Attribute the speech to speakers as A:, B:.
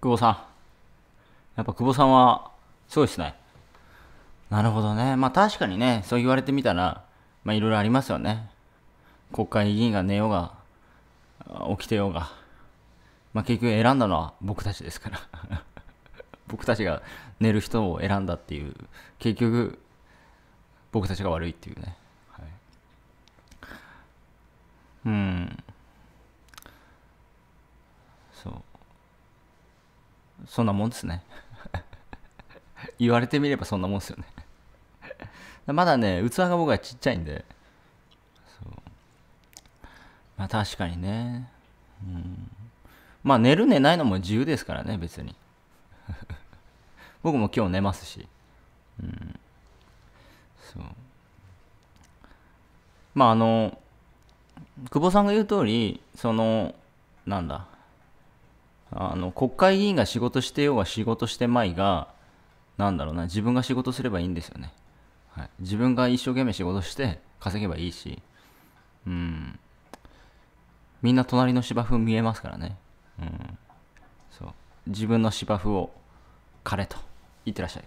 A: 久保さん。やっぱ久保さんは、すごいですね。なるほどね。まあ確かにね、そう言われてみたら、まあいろいろありますよね。国会議員が寝ようが、起きてようが。まあ結局選んだのは僕たちですから。僕たちが寝る人を選んだっていう、結局、僕たちが悪いっていうね。はい、うん。そう。そんなもんですね 言われてみればそんなもんですよね まだね、器が僕はちっちゃいんで。まあ確かにね。うん、まあ寝る寝ないのも自由ですからね、別に。僕も今日寝ますし。うん。そう。まああの、久保さんが言う通り、その、なんだ、あの国会議員が仕事してようが仕事してまいがなんだろうな自分が仕事すればいいんですよね、はい、自分が一生懸命仕事して稼げばいいしうんみんな隣の芝生見えますからねうんそう自分の芝生を枯れといってらっしゃい